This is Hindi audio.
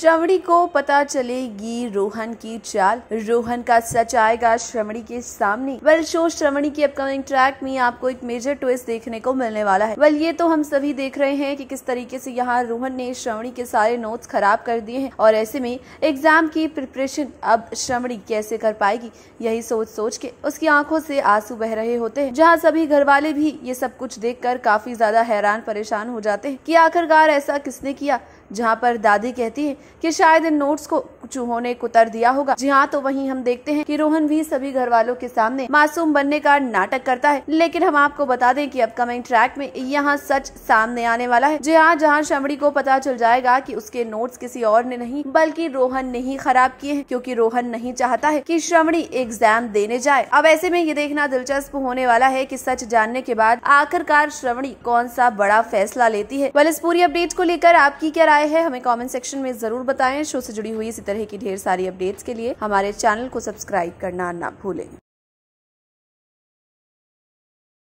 श्रवणी को पता चलेगी रोहन की चाल रोहन का सच आएगा श्रवणी के सामने वेल शो श्रवणी की अपकमिंग ट्रैक में आपको एक मेजर ट्विस्ट देखने को मिलने वाला है वेल ये तो हम सभी देख रहे हैं कि किस तरीके से यहाँ रोहन ने श्रवणी के सारे नोट्स खराब कर दिए हैं और ऐसे में एग्जाम की प्रिपरेशन अब श्रवणी कैसे कर पाएगी यही सोच सोच के उसकी आंखों से आंसू बह रहे होते हैं जहाँ सभी घर वाले भी ये सब कुछ देख काफी ज्यादा हैरान परेशान हो जाते हैं की आखिरकार ऐसा किसने किया जहाँ पर दादी कहती है कि शायद इन नोट्स को चूहों ने कुतर दिया होगा जी हाँ तो वहीं हम देखते हैं कि रोहन भी सभी घर वालों के सामने मासूम बनने का नाटक करता है लेकिन हम आपको बता दें कि अपकमिंग ट्रैक में यहाँ सच सामने आने वाला है जी हाँ जहाँ शमड़ी को पता चल जाएगा कि उसके नोट्स किसी और ने नहीं बल्कि रोहन ने ही खराब किए हैं क्यूँकी रोहन नहीं चाहता है की श्रमणी एग्जाम देने जाए अब ऐसे में ये देखना दिलचस्प होने वाला है की सच जानने के बाद आखिरकार श्रवणी कौन सा बड़ा फैसला लेती है बल इस पूरी अपडेट को लेकर आपकी क्या राय राय है हमें कमेंट सेक्शन में जरूर बताएं शो से जुड़ी हुई इसी तरह की ढेर सारी अपडेट्स के लिए हमारे चैनल को सब्सक्राइब करना ना भूलें